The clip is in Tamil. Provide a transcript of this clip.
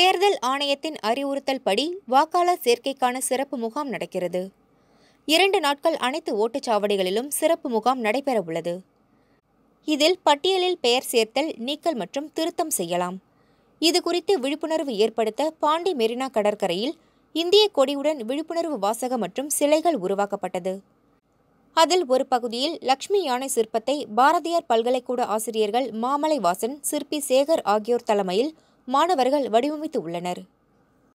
தேர்தல் ஆணையத்தின் அறிவுறுத்தல் படி வாக்காளர் சேர்க்கைக்கான சிறப்பு முகாம் நடக்கிறது இரண்டு நாட்கள் அனைத்து ஓட்டுச்சாவடிகளிலும் சிறப்பு முகாம் நடைபெறவுள்ளது இதில் பட்டியலில் பெயர் சேர்த்தல் நீக்கல் மற்றும் திருத்தம் செய்யலாம் இது குறித்து விழிப்புணர்வு ஏற்படுத்த பாண்டி மெரினா கடற்கரையில் இந்திய கொடியுடன் விழிப்புணர்வு வாசகம் மற்றும் சிலைகள் உருவாக்கப்பட்டது அதில் ஒரு பகுதியில் லக்ஷ்மி யானை சிற்பத்தை பாரதியார் பல்கலைக்கூட ஆசிரியர்கள் மாமலை வாசன் சிற்பி சேகர் ஆகியோர் தலைமையில் மாணவர்கள் வடிவமைத்து உள்ளனர்